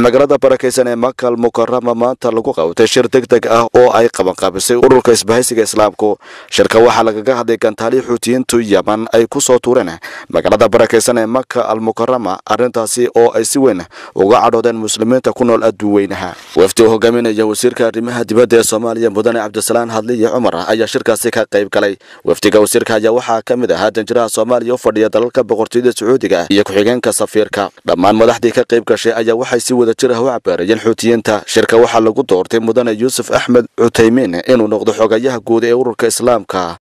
magaalada barakaysan ee makal mukarama maanta lagu qabtay shir deg deg ah oo ay qabanqaabisay ururka isbahaysiga islaamku shirka waxaa lagaga hadlay gantaalii xuutiyiintu yaman ay ku soo tuureen magaalada barakaysan ee maka almukarama arrintaasi oo ay si weyn uga cadhoodeen muslimiinta ku nool adduweynaha wafdi u hogaaminaya wasiirka arrimaha dibadda ee soomaaliya mudane cabdisalaan hadliye cumar ayaa shirkaasi ka qayb galay wafdiga wasiirka ayaa waxaa ka mid ahaa danjiraha soomaaliya u fadhiya dalalka boqortooyada sacuudiga iyo ku-xigeenka safiirka dhammaan madaxdii ka qayb gashay ayaa waxay si wada jir ah u cabaareeyeen xuutiyiinta shirka waxaa lagu doortay mudane yuusuf axmed cutaymiin inuu noqdo xogayaha guud ee ururka islaamka